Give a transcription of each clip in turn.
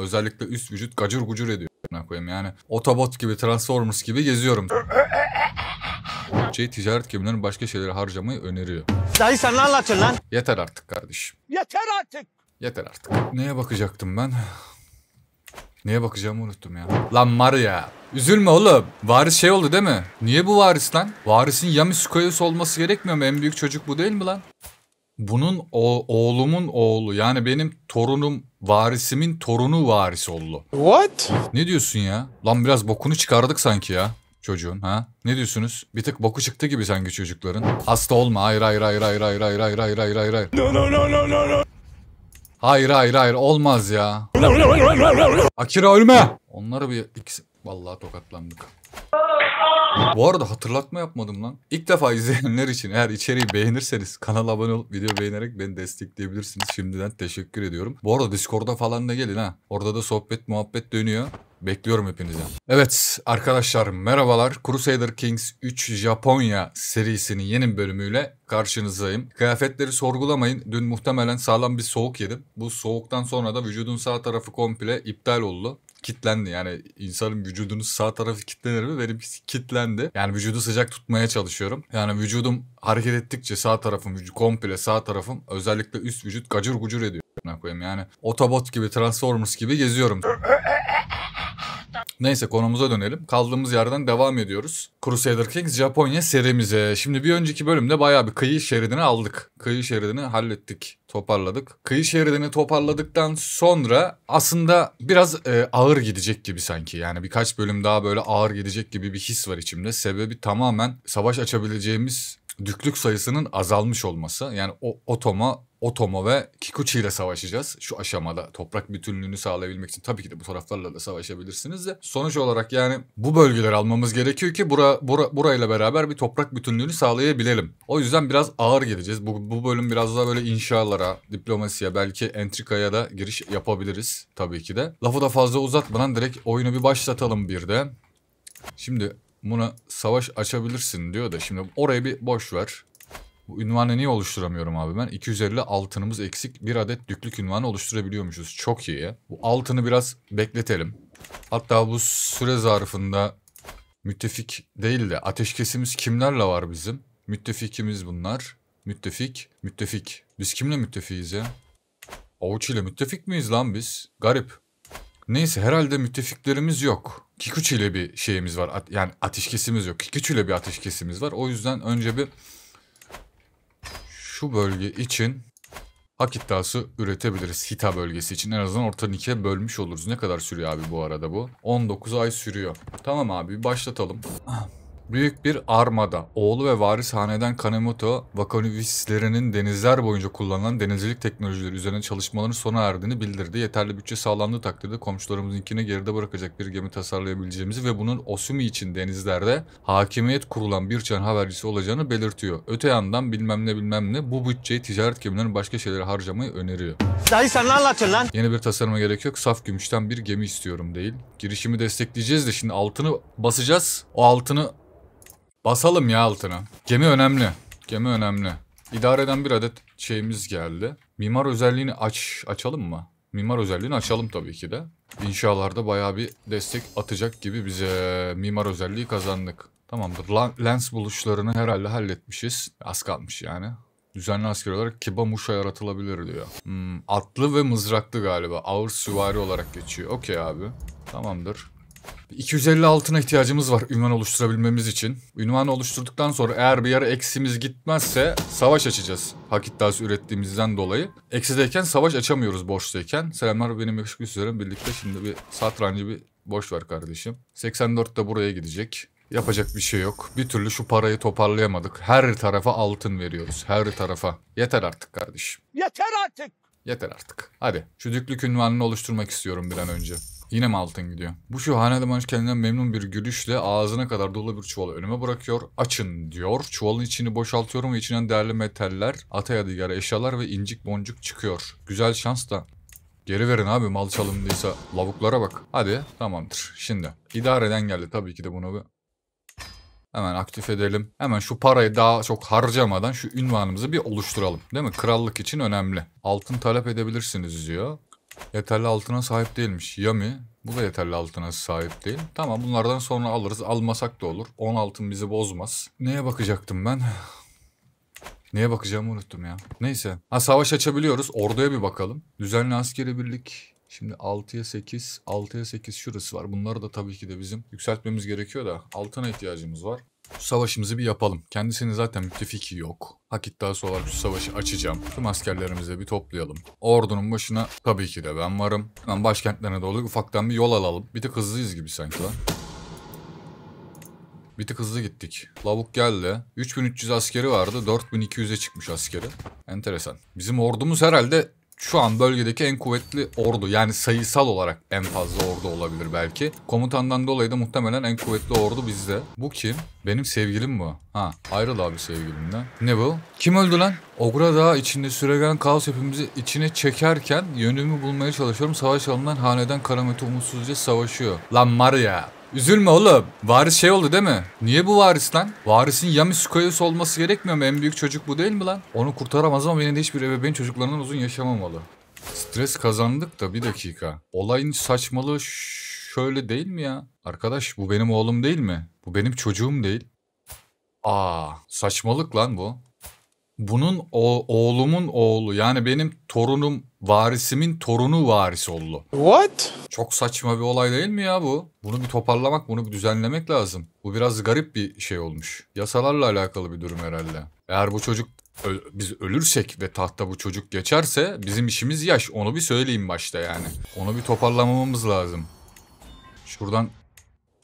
Özellikle üst vücut gacır gucur ediyor. Koyayım. Yani otobot gibi, Transformers gibi geziyorum. Şey, ticaret gemilerini başka şeylere harcamayı öneriyor. Dayı sen ne anlatıyorsun lan? Yeter artık kardeşim. Yeter artık. Yeter artık. Neye bakacaktım ben? Neye bakacağımı unuttum ya. Lan Maria. Üzülme oğlum. Varis şey oldu değil mi? Niye bu varis lan? Varisin Yamis Yamisukoyus olması gerekmiyor mu? En büyük çocuk bu değil mi lan? bunun o, oğlumun oğlu yani benim torunum varisimin torunu varis oldu. What? Ne diyorsun ya? Lan biraz bokunu çıkardık sanki ya çocuğun ha? Ne diyorsunuz? Bir tık boku çıktı gibi sanki çocukların. Hasta olma. Hayır hayır hayır hayır hayır hayır hayır hayır hayır hayır hayır. No no no no no no. Hayır hayır hayır olmaz ya. Akira ölme. Onları bir ikisi vallahi tokatlandık. Bu arada hatırlatma yapmadım lan. İlk defa izleyenler için eğer içeriği beğenirseniz kanala abone olup video beğenerek beni destekleyebilirsiniz. Şimdiden teşekkür ediyorum. Bu arada Discord'a falan da gelin ha. Orada da sohbet muhabbet dönüyor. Bekliyorum hepinizi. Evet arkadaşlar merhabalar. Crusader Kings 3 Japonya serisinin yeni bölümüyle karşınızdayım. Kıyafetleri sorgulamayın. Dün muhtemelen sağlam bir soğuk yedim. Bu soğuktan sonra da vücudun sağ tarafı komple iptal oldu kitlendi. Yani insanın vücudunun sağ tarafı kitlenir mi? Benimkisi kitlendi. Yani vücudu sıcak tutmaya çalışıyorum. Yani vücudum hareket ettikçe sağ tarafım, vücut komple sağ tarafım özellikle üst vücut gacır gucur ediyor. Yani otobot gibi, Transformers gibi geziyorum. Neyse konumuza dönelim. Kaldığımız yerden devam ediyoruz. Crusader Kings Japonya serimize. Şimdi bir önceki bölümde bayağı bir kıyı şeridini aldık. Kıyı şeridini hallettik, toparladık. Kıyı şeridini toparladıktan sonra aslında biraz e, ağır gidecek gibi sanki. Yani birkaç bölüm daha böyle ağır gidecek gibi bir his var içimde. Sebebi tamamen savaş açabileceğimiz düklük sayısının azalmış olması. Yani o otoma Otomo ve Kikuchi ile savaşacağız. Şu aşamada toprak bütünlüğünü sağlayabilmek için tabii ki de bu taraflarla da savaşabilirsiniz de. Sonuç olarak yani bu bölgeleri almamız gerekiyor ki bura, bura, burayla beraber bir toprak bütünlüğünü sağlayabilelim. O yüzden biraz ağır geleceğiz. Bu, bu bölüm biraz daha böyle inşalara, diplomasiye, belki entrikaya da giriş yapabiliriz tabii ki de. Lafı da fazla uzatmadan direkt oyunu bir başlatalım bir de. Şimdi buna savaş açabilirsin diyor da şimdi orayı bir boş ver. Bu ünvanı niye oluşturamıyorum abi ben? 250 altınımız eksik. Bir adet düklük ünvanı oluşturabiliyormuşuz. Çok iyi. Bu altını biraz bekletelim. Hatta bu süre zarfında müttefik değil de ateşkesimiz kimlerle var bizim? Müttefikimiz bunlar. Müttefik, müttefik. Biz kimle müttefiyiz ya? Avuç ile müttefik miyiz lan biz? Garip. Neyse herhalde müttefiklerimiz yok. Kikuchi ile bir şeyimiz var. At yani ateşkesimiz yok. Kikuchi ile bir ateşkesimiz var. O yüzden önce bir şu bölge için hak iddiası üretebiliriz. Hita bölgesi için en azından ortadan ikiye bölmüş oluruz. Ne kadar sürüyor abi bu arada bu? 19 ay sürüyor. Tamam abi başlatalım. Ah büyük bir armada. Oğlu ve varis haneden Kanemoto, Vakonivislerinin denizler boyunca kullanılan denizcilik teknolojileri üzerine çalışmaların sona erdiğini bildirdi. Yeterli bütçe sağlandığı takdirde komşularımızınkini geride bırakacak bir gemi tasarlayabileceğimizi ve bunun Osumi için denizlerde hakimiyet kurulan bir çan habercisi olacağını belirtiyor. Öte yandan bilmem ne bilmem ne bu bütçeyi ticaret gemilerinin başka şeylere harcamayı öneriyor. Dayı sen ne anlatıyorsun lan? Yeni bir tasarıma gerek yok. Saf gümüşten bir gemi istiyorum değil. Girişimi destekleyeceğiz de şimdi altını basacağız. O altını Basalım ya altına. Gemi önemli. Gemi önemli. İdareden bir adet şeyimiz geldi. Mimar özelliğini aç açalım mı? Mimar özelliğini açalım tabii ki de. İnşalarda bayağı bir destek atacak gibi bize mimar özelliği kazandık. Tamamdır. Lens buluşlarını herhalde halletmişiz. Az kalmış yani. Düzenli asker olarak Kiba Muşa yaratılabilir diyor. Hmm, atlı ve mızraklı galiba. Ağır süvari olarak geçiyor. Okey abi. Tamamdır. 250 altına ihtiyacımız var ünvan oluşturabilmemiz için. Ünvan oluşturduktan sonra eğer bir yere eksimiz gitmezse savaş açacağız. Hak iddiası ürettiğimizden dolayı. Eksideyken savaş açamıyoruz borçtayken. Selamlar benim yakışıklı üstlerim birlikte şimdi bir satrancı bir boş ver kardeşim. 84 de buraya gidecek. Yapacak bir şey yok. Bir türlü şu parayı toparlayamadık. Her tarafa altın veriyoruz. Her tarafa. Yeter artık kardeşim. Yeter artık. Yeter artık. Hadi şu düklük ünvanını oluşturmak istiyorum bir an önce. Yine mi altın gidiyor? Bu şahane damanış kendinden memnun bir gülüşle ağzına kadar dolu bir çuval önüme bırakıyor. Açın diyor. Çuvalın içini boşaltıyorum ve içinden değerli metaller, ata ya eşyalar ve incik boncuk çıkıyor. Güzel şans da. Geri verin abi mal çalındıysa lavuklara bak. Hadi tamamdır. Şimdi idareden geldi tabii ki de bunu bir Hemen aktif edelim. Hemen şu parayı daha çok harcamadan şu ünvanımızı bir oluşturalım. Değil mi? Krallık için önemli. Altın talep edebilirsiniz diyor. Yeterli altına sahip değilmiş. Yami. Bu da yeterli altına sahip değil. Tamam bunlardan sonra alırız. Almasak da olur. 10 altın bizi bozmaz. Neye bakacaktım ben? Neye bakacağımı unuttum ya. Neyse. Ha savaş açabiliyoruz. Orduya bir bakalım. Düzenli askeri birlik. Şimdi 6'ya 8, 6'ya 8 şurası var. Bunları da tabii ki de bizim yükseltmemiz gerekiyor da altına ihtiyacımız var. Şu savaşımızı bir yapalım. Kendisinin zaten müttefiki yok. Hak iddiası olarak şu savaşı açacağım. Tüm askerlerimizi bir toplayalım. Ordunun başına tabii ki de ben varım. Hemen başkentlerine doğru ufaktan bir yol alalım. Bir tık hızlıyız gibi sanki lan. Bir tık hızlı gittik. Lavuk geldi. 3300 askeri vardı. 4200'e çıkmış askeri. Enteresan. Bizim ordumuz herhalde şu an bölgedeki en kuvvetli ordu. Yani sayısal olarak en fazla ordu olabilir belki. Komutandan dolayı da muhtemelen en kuvvetli ordu bizde. Bu kim? Benim sevgilim bu. Ha ayrıl abi sevgilimden. Ne bu? Kim öldü lan? Ogra Dağı içinde süregen kaos hepimizi içine çekerken yönümü bulmaya çalışıyorum. Savaş alanından haneden Karamete umutsuzca savaşıyor. Lan Maria Üzülme oğlum. Varis şey oldu değil mi? Niye bu varis lan? Varisin Yamisukoyos olması gerekmiyor mu? En büyük çocuk bu değil mi lan? Onu kurtaramaz ama benim de hiçbir ebeveyn çocuklarından uzun yaşamamalı. Stres kazandık da bir dakika. Olayın saçmalığı şöyle değil mi ya? Arkadaş bu benim oğlum değil mi? Bu benim çocuğum değil. Aa, saçmalık lan bu bunun o, oğlumun oğlu yani benim torunum varisimin torunu varis oldu. What? Çok saçma bir olay değil mi ya bu? Bunu bir toparlamak, bunu bir düzenlemek lazım. Bu biraz garip bir şey olmuş. Yasalarla alakalı bir durum herhalde. Eğer bu çocuk biz ölürsek ve tahta bu çocuk geçerse bizim işimiz yaş. Onu bir söyleyeyim başta yani. Onu bir toparlamamamız lazım. Şuradan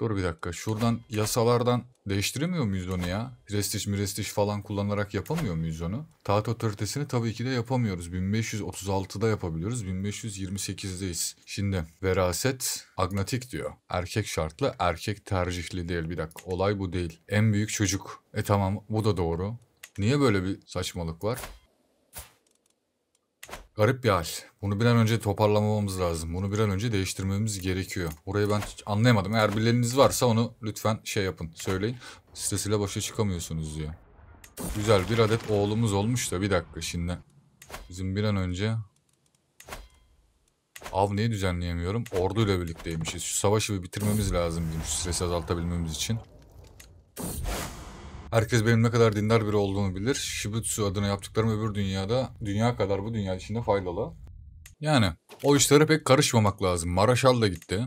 Dur bir dakika. Şuradan yasalardan değiştiremiyor muyuz onu ya? Restiş mürestiş falan kullanarak yapamıyor muyuz onu? Taht otoritesini tabii ki de yapamıyoruz. 1536'da yapabiliyoruz. 1528'deyiz. Şimdi veraset agnatik diyor. Erkek şartlı, erkek tercihli değil. Bir dakika olay bu değil. En büyük çocuk. E tamam bu da doğru. Niye böyle bir saçmalık var? Garip bir hal. Bunu bir an önce toparlamamamız lazım. Bunu bir an önce değiştirmemiz gerekiyor. Orayı ben anlayamadım. Eğer birileriniz varsa onu lütfen şey yapın, söyleyin. Stresiyle başa çıkamıyorsunuz diyor. Güzel bir adet oğlumuz olmuş da bir dakika şimdi. Bizim bir an önce av neyi düzenleyemiyorum? Orduyla birlikteymişiz. Şu savaşı bir bitirmemiz lazım bizim şu stresi azaltabilmemiz için. Herkes benim ne kadar dindar biri olduğumu bilir. Shibutsu adına yaptıklarım öbür dünyada, dünya kadar bu dünya içinde faydalı. Yani o işlere pek karışmamak lazım. Maraşal da gitti.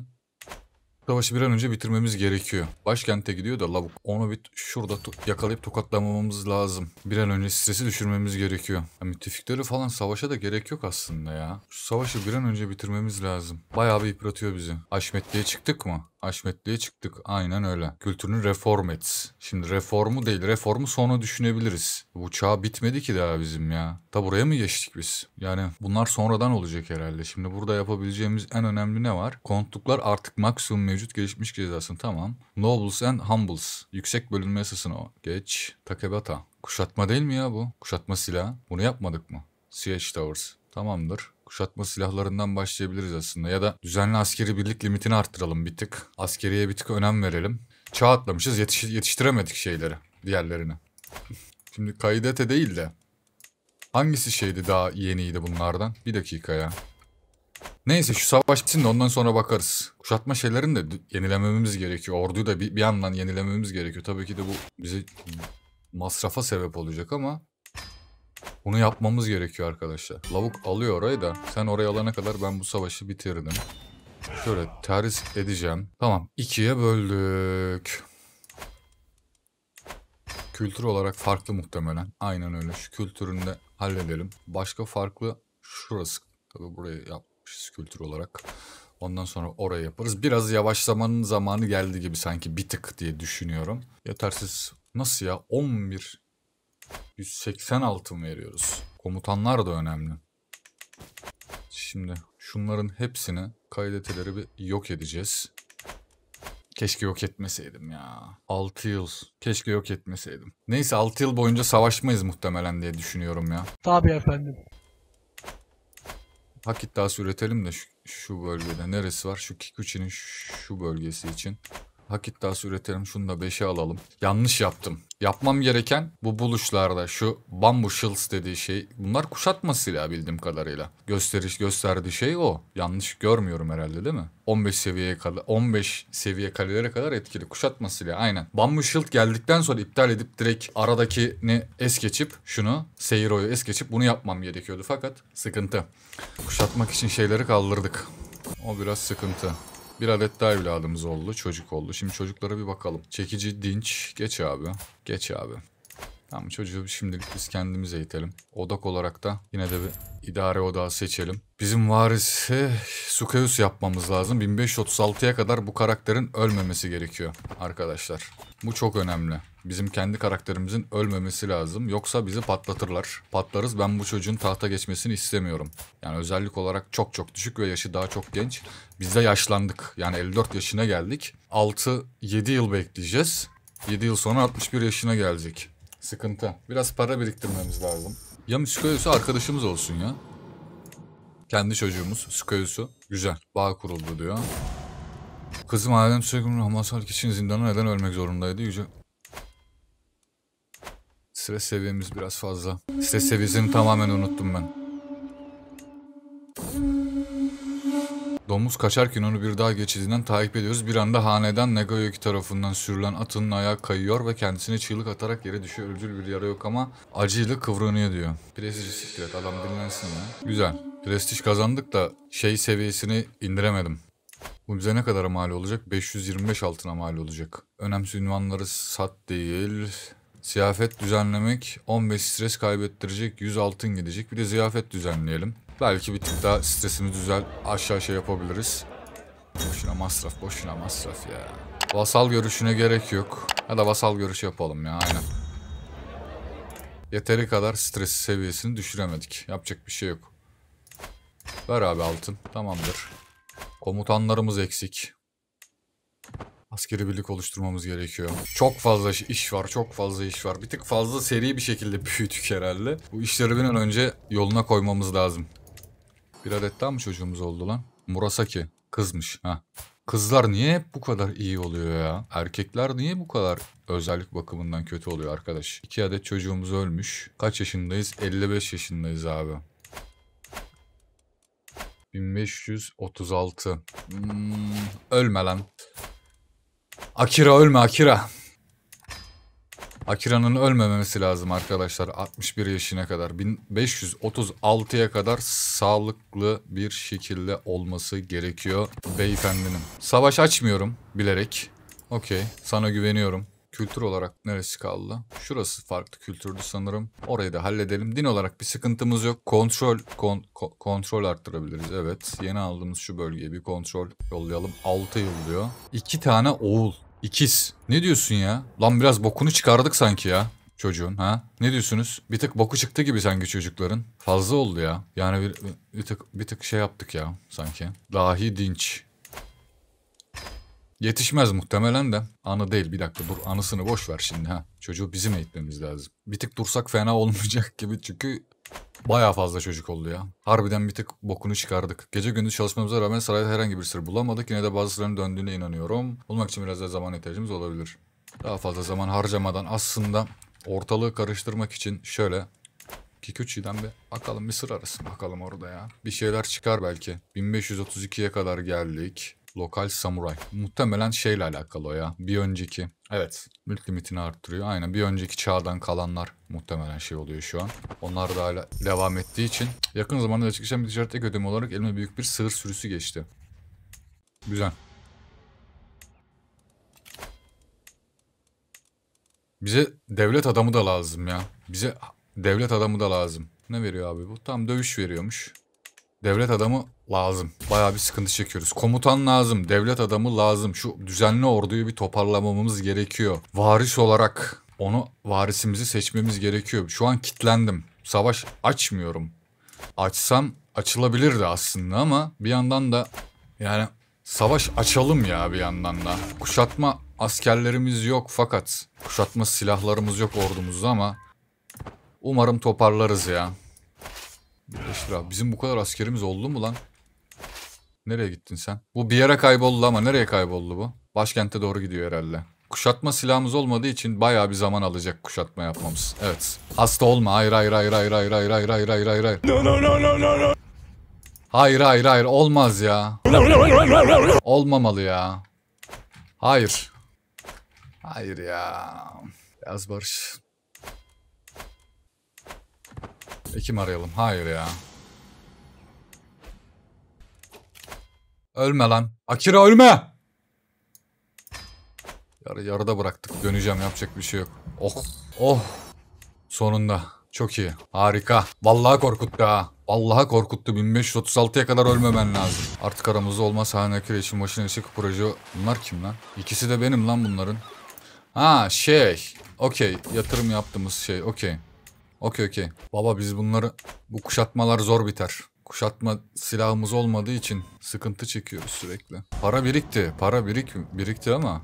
Savaşı bir an önce bitirmemiz gerekiyor. Başkente gidiyor da lavuk. Onu bir şurada yakalayıp tokatlamamamız lazım. Bir an önce stresi düşürmemiz gerekiyor. Ya, müttefikleri falan savaşa da gerek yok aslında ya. Şu savaşı bir an önce bitirmemiz lazım. Bayağı bir yıpratıyor bizi. Haşmetli'ye çıktık mı? Haşmetli'ye çıktık. Aynen öyle. Kültürünü reform et. Şimdi reformu değil, reformu sonra düşünebiliriz. Bu çağ bitmedi ki daha bizim ya. Ta buraya mı geçtik biz? Yani bunlar sonradan olacak herhalde. Şimdi burada yapabileceğimiz en önemli ne var? Kontluklar artık maksimum mevcut gelişmiş cezasını tamam. Nobles and Humbles. Yüksek bölünme yasasını o. Geç. Takebata. Kuşatma değil mi ya bu? Kuşatma silahı. Bunu yapmadık mı? Siege Towers. Tamamdır kuşatma silahlarından başlayabiliriz aslında. Ya da düzenli askeri birlik limitini arttıralım bir tık. Askeriye bir tık önem verelim. Çağ atlamışız yetiş yetiştiremedik şeyleri diğerlerini. Şimdi kaydete değil de hangisi şeydi daha yeniydi bunlardan? Bir dakika ya. Neyse şu savaş bitsin de ondan sonra bakarız. Kuşatma şeylerini de yenilememiz gerekiyor. Orduyu da bir, bir yandan yenilememiz gerekiyor. Tabii ki de bu bize masrafa sebep olacak ama bunu yapmamız gerekiyor arkadaşlar. Lavuk alıyor orayı da sen orayı alana kadar ben bu savaşı bitirdim. Şöyle terhis edeceğim. Tamam ikiye böldük. Kültür olarak farklı muhtemelen. Aynen öyle şu kültürünü de halledelim. Başka farklı şurası. Tabi burayı yapmışız kültür olarak. Ondan sonra orayı yaparız. Biraz yavaşlamanın zamanı geldi gibi sanki bir tık diye düşünüyorum. Yetersiz. Nasıl ya? 11 180 altın veriyoruz. Komutanlar da önemli. Şimdi şunların hepsini kaydetileri bir yok edeceğiz. Keşke yok etmeseydim ya. 6 yıl. Keşke yok etmeseydim. Neyse 6 yıl boyunca savaşmayız muhtemelen diye düşünüyorum ya. Tabii efendim. Hak iddiası üretelim de şu, şu bölgede. Neresi var? Şu Kikuchi'nin şu bölgesi için. Hak iddiası üretelim şunu da 5'e alalım. Yanlış yaptım. Yapmam gereken bu buluşlarda şu bambu shields dediği şey bunlar kuşatma silahı bildiğim kadarıyla. Gösteriş gösterdiği şey o. Yanlış görmüyorum herhalde değil mi? 15 seviyeye kadar 15 seviye kalelere kadar etkili kuşatma silahı aynen. Bambu shield geldikten sonra iptal edip direkt aradakini es geçip şunu Seiro'yu es geçip bunu yapmam gerekiyordu fakat sıkıntı. Kuşatmak için şeyleri kaldırdık. O biraz sıkıntı. Bir adet daha evladımız oldu. Çocuk oldu. Şimdi çocuklara bir bakalım. Çekici dinç. Geç abi. Geç abi. Tamam çocuğu şimdilik biz kendimiz eğitelim. Odak olarak da yine de bir idare odağı seçelim. Bizim varisi Sukeus yapmamız lazım. 1536'ya kadar bu karakterin ölmemesi gerekiyor arkadaşlar. Bu çok önemli. Bizim kendi karakterimizin ölmemesi lazım. Yoksa bizi patlatırlar. Patlarız. Ben bu çocuğun tahta geçmesini istemiyorum. Yani özellik olarak çok çok düşük ve yaşı daha çok genç. Biz de yaşlandık. Yani 54 yaşına geldik. 6-7 yıl bekleyeceğiz. 7 yıl sonra 61 yaşına gelecek. Sıkıntı. Biraz para biriktirmemiz lazım. Ya Sikoyusu arkadaşımız olsun ya. Kendi çocuğumuz Sikoyusu. Güzel. Bağ kuruldu diyor. Kızım ailem sürekli Hamas halk için zindana neden ölmek zorundaydı yüce. Stres seviyemiz biraz fazla. Stres seviyesini tamamen unuttum ben. Domuz kaçarken onu bir dağ geçidinden takip ediyoruz. Bir anda hanedan Nagoyuki tarafından sürülen atının ayağı kayıyor ve kendisini çığlık atarak yere düşüyor. Ölcül bir yara yok ama acıyla kıvranıyor diyor. Prestij siktir adam dinlensin ya. Güzel. Prestij kazandık da şey seviyesini indiremedim. Bu bize ne kadar mal olacak? 525 altına mal olacak. Önemsiz ünvanları sat değil. Ziyafet düzenlemek 15 stres kaybettirecek 100 altın gidecek. Bir de ziyafet düzenleyelim. Belki bir tık daha stresimi düzel aşağı şey yapabiliriz. Boşuna masraf, boşuna masraf ya. Vasal görüşüne gerek yok. Ya da vasal görüşü yapalım ya aynen. Yeteri kadar stres seviyesini düşüremedik. Yapacak bir şey yok. Ver abi altın. Tamamdır. Komutanlarımız eksik. Askeri birlik oluşturmamız gerekiyor. Çok fazla iş var, çok fazla iş var. Bir tık fazla seri bir şekilde büyüdük herhalde. Bu işleri bir an önce yoluna koymamız lazım. Bir adet daha mı çocuğumuz oldu lan? Murasaki. Kızmış. ha. Kızlar niye hep bu kadar iyi oluyor ya? Erkekler niye bu kadar özellik bakımından kötü oluyor arkadaş? İki adet çocuğumuz ölmüş. Kaç yaşındayız? 55 yaşındayız abi. 1536. Hmm, ölme lan. Akira ölme Akira. Akira'nın ölmememesi lazım arkadaşlar 61 yaşına kadar. 1536'ya kadar sağlıklı bir şekilde olması gerekiyor beyefendinin. Savaş açmıyorum bilerek. Okey sana güveniyorum. Kültür olarak neresi kaldı? Şurası farklı kültürdü sanırım. Orayı da halledelim. Din olarak bir sıkıntımız yok. Kontrol kon, ko, kontrol arttırabiliriz. Evet. Yeni aldığımız şu bölgeye bir kontrol yollayalım. 6 yıl diyor. 2 tane oğul. İkiz. Ne diyorsun ya? Lan biraz bokunu çıkardık sanki ya çocuğun ha? Ne diyorsunuz? Bir tık boku çıktı gibi sanki çocukların. Fazla oldu ya. Yani bir, bir tık bir tık şey yaptık ya sanki. Dahi dinç. Yetişmez muhtemelen de. Anı değil bir dakika dur anısını boş ver şimdi ha. Çocuğu bizim eğitmemiz lazım. Bir tık dursak fena olmayacak gibi çünkü Bayağı fazla çocuk oldu ya. Harbiden bir tık bokunu çıkardık. Gece gündüz çalışmamıza rağmen sarayda herhangi bir sır bulamadık. Yine de bazı sırların döndüğüne inanıyorum. Bulmak için biraz daha zaman ihtiyacımız olabilir. Daha fazla zaman harcamadan aslında ortalığı karıştırmak için şöyle Kikuchi'den bir bakalım bir sır arasın bakalım orada ya. Bir şeyler çıkar belki. 1532'ye kadar geldik. Lokal samuray. Muhtemelen şeyle alakalı o ya. Bir önceki Evet. Mülk limitini arttırıyor. Aynen bir önceki çağdan kalanlar muhtemelen şey oluyor şu an. Onlar da hala devam ettiği için. Yakın zamanda da bir ticaret ek ödeme olarak elime büyük bir sığır sürüsü geçti. Güzel. Bize devlet adamı da lazım ya. Bize devlet adamı da lazım. Ne veriyor abi bu? Tam dövüş veriyormuş. Devlet adamı lazım. Bayağı bir sıkıntı çekiyoruz. Komutan lazım, devlet adamı lazım. Şu düzenli orduyu bir toparlamamız gerekiyor. Varis olarak onu varisimizi seçmemiz gerekiyor. Şu an kitlendim. Savaş açmıyorum. Açsam açılabilirdi aslında ama bir yandan da yani savaş açalım ya bir yandan da. Kuşatma askerlerimiz yok fakat kuşatma silahlarımız yok ordumuzda ama umarım toparlarız ya. Birleştir abi. Bizim bu kadar askerimiz oldu mu lan? Nereye gittin sen? Bu bir yere kayboldu ama nereye kayboldu bu? Başkente doğru gidiyor herhalde. Kuşatma silahımız olmadığı için bayağı bir zaman alacak kuşatma yapmamız. Evet. Hasta olma. Hayır hayır hayır hayır hayır hayır hayır hayır hayır hayır hayır. No no no no no no. Hayır hayır hayır olmaz ya. Olmamalı ya. Hayır. Hayır ya. Yaz barış. Ekim arayalım. Hayır ya. Ölme lan. Akira ölme. Yarı yarıda bıraktık. Döneceğim. Yapacak bir şey yok. Oh. Oh. Sonunda. Çok iyi. Harika. Vallahi korkuttu ha. Vallahi korkuttu. 1536'ya kadar ölmemen lazım. Artık aramızda olmaz. Akira için maşinesi proje. Bunlar kim lan? İkisi de benim lan bunların. Ha şey. Okey. Yatırım yaptığımız şey. Okey. Okey okey. Baba biz bunları... Bu kuşatmalar zor biter. Kuşatma silahımız olmadığı için sıkıntı çekiyoruz sürekli. Para birikti. Para birik birikti ama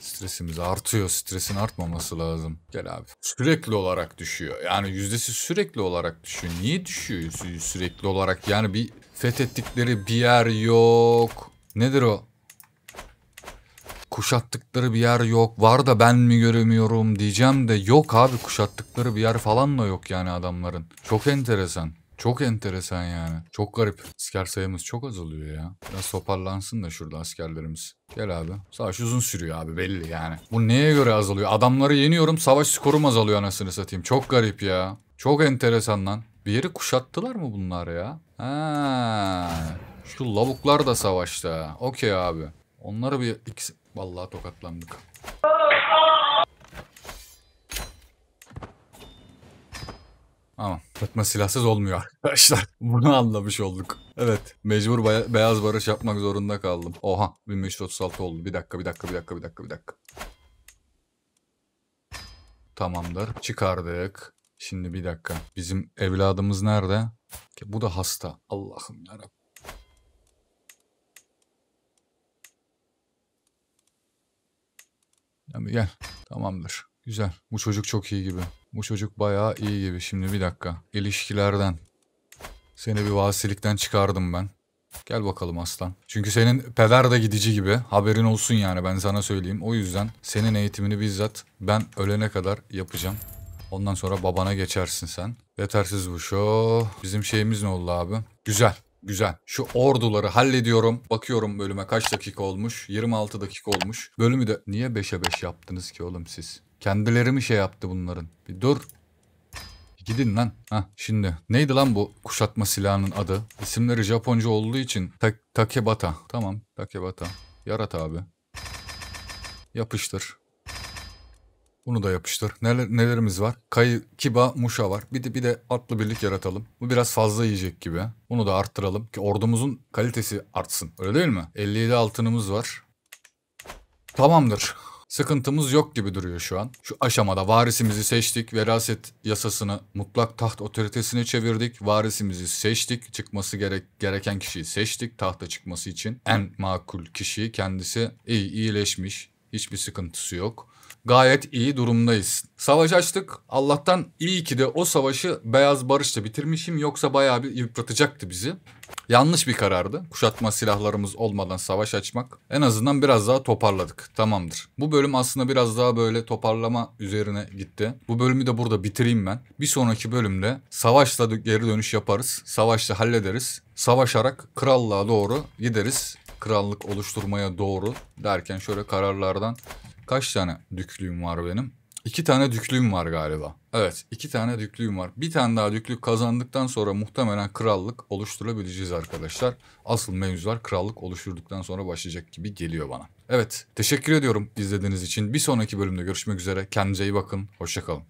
stresimiz artıyor. Stresin artmaması lazım. Gel abi. Sürekli olarak düşüyor. Yani yüzdesi sürekli olarak düşüyor. Niye düşüyor sürekli olarak? Yani bir fethettikleri bir yer yok. Nedir o? kuşattıkları bir yer yok. Var da ben mi göremiyorum diyeceğim de yok abi kuşattıkları bir yer falan da yok yani adamların. Çok enteresan. Çok enteresan yani. Çok garip. Asker sayımız çok azalıyor ya. Biraz toparlansın da şurada askerlerimiz. Gel abi. Savaş uzun sürüyor abi belli yani. Bu neye göre azalıyor? Adamları yeniyorum savaş skorum azalıyor anasını satayım. Çok garip ya. Çok enteresan lan. Bir yeri kuşattılar mı bunlar ya? Ha. Şu lavuklar da savaşta. Okey abi. Onları bir Vallahi tokatlandık. Ama fırtına silahsız olmuyor arkadaşlar. Bunu anlamış olduk. Evet mecbur beyaz barış yapmak zorunda kaldım. Oha 1536 oldu. Bir dakika bir dakika bir dakika bir dakika bir dakika. Tamamdır. Çıkardık. Şimdi bir dakika. Bizim evladımız nerede? Bu da hasta. Allah'ım yarabbim. Yani gel. Tamamdır. Güzel. Bu çocuk çok iyi gibi. Bu çocuk bayağı iyi gibi. Şimdi bir dakika. İlişkilerden. Seni bir vasilikten çıkardım ben. Gel bakalım aslan. Çünkü senin peder de gidici gibi. Haberin olsun yani ben sana söyleyeyim. O yüzden senin eğitimini bizzat ben ölene kadar yapacağım. Ondan sonra babana geçersin sen. Yetersiz bu şu Bizim şeyimiz ne oldu abi? Güzel. Güzel. Şu orduları hallediyorum. Bakıyorum bölüme kaç dakika olmuş. 26 dakika olmuş. Bölümü de niye 5'e 5 yaptınız ki oğlum siz? Kendileri mi şey yaptı bunların? Bir dur. Gidin lan. Ha şimdi neydi lan bu kuşatma silahının adı? İsimleri Japonca olduğu için Ta Takebata. Tamam Takebata. Yarat abi. Yapıştır. Bunu da yapıştır. Neler, nelerimiz var? Kayı, Kiba, Muşa var. Bir de, bir de atlı birlik yaratalım. Bu biraz fazla yiyecek gibi. Bunu da arttıralım ki ordumuzun kalitesi artsın. Öyle değil mi? 57 altınımız var. Tamamdır. Sıkıntımız yok gibi duruyor şu an. Şu aşamada varisimizi seçtik. Veraset yasasını mutlak taht otoritesine çevirdik. Varisimizi seçtik. Çıkması gerek gereken kişiyi seçtik tahta çıkması için. En makul kişi kendisi iyi iyileşmiş. Hiçbir sıkıntısı yok gayet iyi durumdayız. Savaş açtık. Allah'tan iyi ki de o savaşı beyaz barışla bitirmişim yoksa bayağı bir yıpratacaktı bizi. Yanlış bir karardı. Kuşatma silahlarımız olmadan savaş açmak. En azından biraz daha toparladık. Tamamdır. Bu bölüm aslında biraz daha böyle toparlama üzerine gitti. Bu bölümü de burada bitireyim ben. Bir sonraki bölümde savaşla geri dönüş yaparız. Savaşla hallederiz. Savaşarak krallığa doğru gideriz. Krallık oluşturmaya doğru derken şöyle kararlardan kaç tane düklüğüm var benim? İki tane düklüğüm var galiba. Evet iki tane düklüğüm var. Bir tane daha düklük kazandıktan sonra muhtemelen krallık oluşturabileceğiz arkadaşlar. Asıl mevzular krallık oluşturduktan sonra başlayacak gibi geliyor bana. Evet teşekkür ediyorum izlediğiniz için. Bir sonraki bölümde görüşmek üzere. Kendinize iyi bakın. Hoşçakalın.